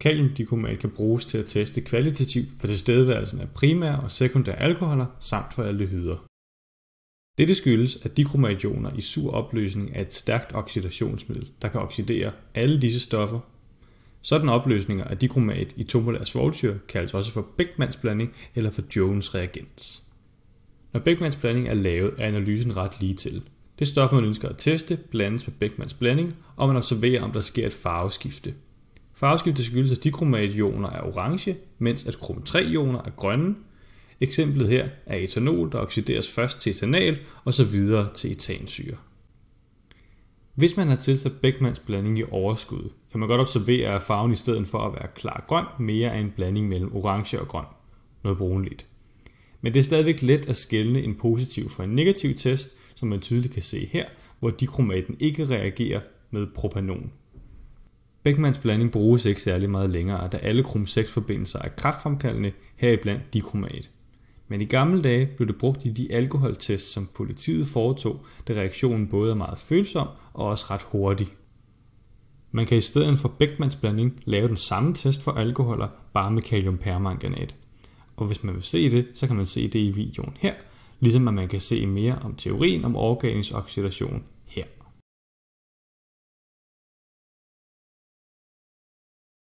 Kaliumdikomat kan bruges til at teste kvalitativt for tilstedeværelsen af primære og sekundære alkoholer samt for aldehyder. Dette skyldes, at dikromationer i sur opløsning er et stærkt oxidationsmiddel, der kan oxidere alle disse stoffer. Sådan opløsninger af dikromat i tomolær svovlsyre kaldes også for Beckmans blanding eller for Jones reagens. Når Beckmans blanding er lavet, er analysen ret lige til. Det stof, man ønsker at teste, blandes med Beckmans blanding, og man observerer, om der sker et farveskifte, Farveskiftet skyldes, at dikromationer er orange, mens at ioner er grønne. Eksemplet her er etanol, der oxideres først til etanal og så videre til etansyre. Hvis man har tilsat Beckmans blanding i overskud, kan man godt observere, at farven i stedet for at være klar grøn, mere er en blanding mellem orange og grøn, noget brunligt. Men det er stadigvæk let at skelne en positiv fra en negativ test, som man tydeligt kan se her, hvor dikromaten ikke reagerer med propanon. Beckmans blanding bruges ikke særlig meget længere, da alle krom-6-forbindelser er kraftfremkaldende, heriblandt dikromat. Men i gamle dage blev det brugt i de alkoholtests, som politiet foretog, da reaktionen både er meget følsom og også ret hurtig. Man kan i stedet for Beckmans blanding lave den samme test for alkoholer, bare med kaliumpermanganat. Og hvis man vil se det, så kan man se det i videoen her, ligesom at man kan se mere om teorien om organisk oxidation her.